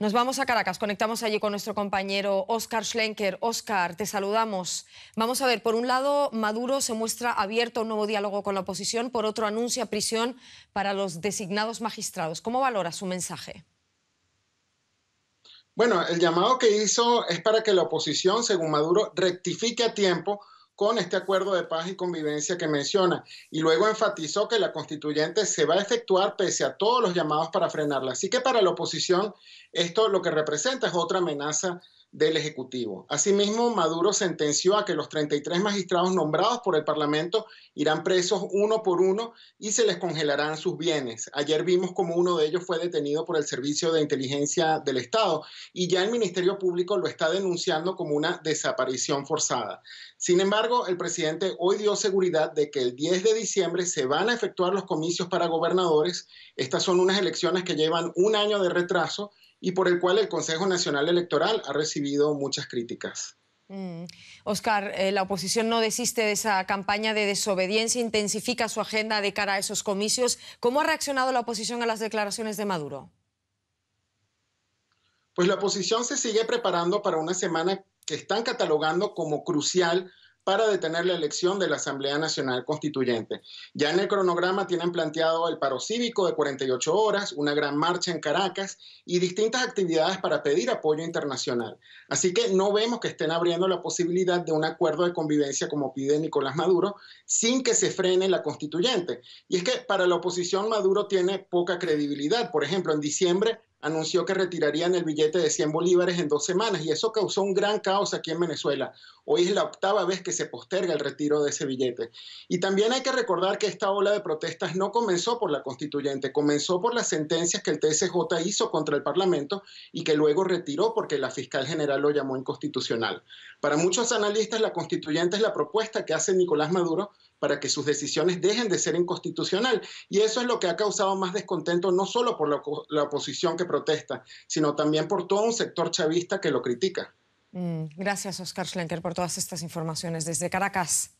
Nos vamos a Caracas, conectamos allí con nuestro compañero Oscar Schlenker. Oscar, te saludamos. Vamos a ver, por un lado, Maduro se muestra abierto a un nuevo diálogo con la oposición, por otro, anuncia prisión para los designados magistrados. ¿Cómo valora su mensaje? Bueno, el llamado que hizo es para que la oposición, según Maduro, rectifique a tiempo con este acuerdo de paz y convivencia que menciona. Y luego enfatizó que la constituyente se va a efectuar pese a todos los llamados para frenarla. Así que para la oposición esto lo que representa es otra amenaza del Ejecutivo. Asimismo, Maduro sentenció a que los 33 magistrados nombrados por el Parlamento irán presos uno por uno y se les congelarán sus bienes. Ayer vimos como uno de ellos fue detenido por el Servicio de Inteligencia del Estado y ya el Ministerio Público lo está denunciando como una desaparición forzada. Sin embargo, el presidente hoy dio seguridad de que el 10 de diciembre se van a efectuar los comicios para gobernadores. Estas son unas elecciones que llevan un año de retraso y por el cual el Consejo Nacional Electoral ha recibido muchas críticas. Mm. Oscar, eh, la oposición no desiste de esa campaña de desobediencia, intensifica su agenda de cara a esos comicios. ¿Cómo ha reaccionado la oposición a las declaraciones de Maduro? Pues la oposición se sigue preparando para una semana que están catalogando como crucial para detener la elección de la Asamblea Nacional Constituyente. Ya en el cronograma tienen planteado el paro cívico de 48 horas, una gran marcha en Caracas y distintas actividades para pedir apoyo internacional. Así que no vemos que estén abriendo la posibilidad de un acuerdo de convivencia como pide Nicolás Maduro sin que se frene la constituyente. Y es que para la oposición Maduro tiene poca credibilidad. Por ejemplo, en diciembre anunció que retirarían el billete de 100 bolívares en dos semanas y eso causó un gran caos aquí en Venezuela. Hoy es la octava vez que se posterga el retiro de ese billete. Y también hay que recordar que esta ola de protestas no comenzó por la constituyente, comenzó por las sentencias que el TSJ hizo contra el Parlamento y que luego retiró porque la fiscal general lo llamó inconstitucional. Para muchos analistas, la constituyente es la propuesta que hace Nicolás Maduro para que sus decisiones dejen de ser inconstitucional. Y eso es lo que ha causado más descontento no solo por la, oposición que protesta, sino también por todo un sector chavista que lo critica. Mm, gracias, Oscar Schlenker, por todas estas informaciones desde Caracas.